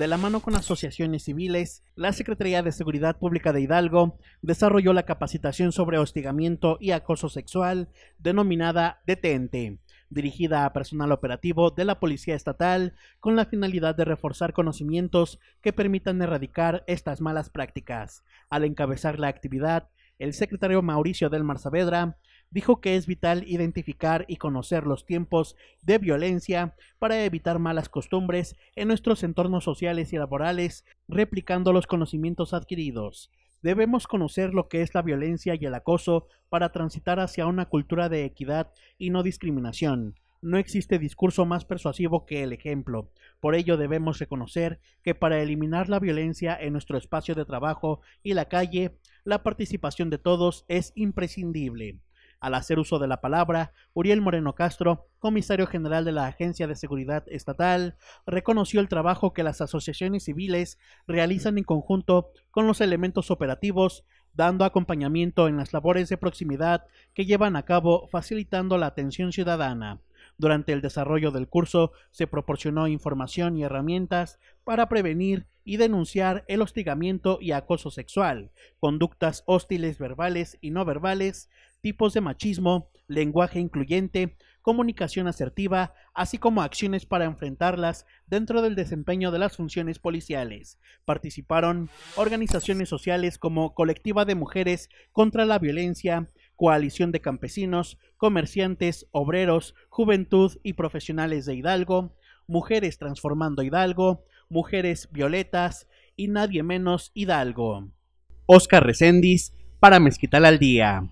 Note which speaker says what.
Speaker 1: de la mano con asociaciones civiles, la Secretaría de Seguridad Pública de Hidalgo desarrolló la capacitación sobre hostigamiento y acoso sexual denominada Detente, dirigida a personal operativo de la Policía Estatal con la finalidad de reforzar conocimientos que permitan erradicar estas malas prácticas. Al encabezar la actividad, el secretario Mauricio del Saavedra dijo que es vital identificar y conocer los tiempos de violencia para evitar malas costumbres en nuestros entornos sociales y laborales, replicando los conocimientos adquiridos. Debemos conocer lo que es la violencia y el acoso para transitar hacia una cultura de equidad y no discriminación. No existe discurso más persuasivo que el ejemplo. Por ello debemos reconocer que para eliminar la violencia en nuestro espacio de trabajo y la calle, la participación de todos es imprescindible. Al hacer uso de la palabra, Uriel Moreno Castro, comisario general de la Agencia de Seguridad Estatal, reconoció el trabajo que las asociaciones civiles realizan en conjunto con los elementos operativos, dando acompañamiento en las labores de proximidad que llevan a cabo, facilitando la atención ciudadana. Durante el desarrollo del curso se proporcionó información y herramientas para prevenir y denunciar el hostigamiento y acoso sexual, conductas hostiles verbales y no verbales, tipos de machismo, lenguaje incluyente, comunicación asertiva, así como acciones para enfrentarlas dentro del desempeño de las funciones policiales. Participaron organizaciones sociales como Colectiva de Mujeres contra la Violencia, Coalición de Campesinos, Comerciantes, Obreros, Juventud y Profesionales de Hidalgo, Mujeres Transformando Hidalgo, Mujeres Violetas y Nadie Menos Hidalgo. Oscar Recendis para Mezquital al Día.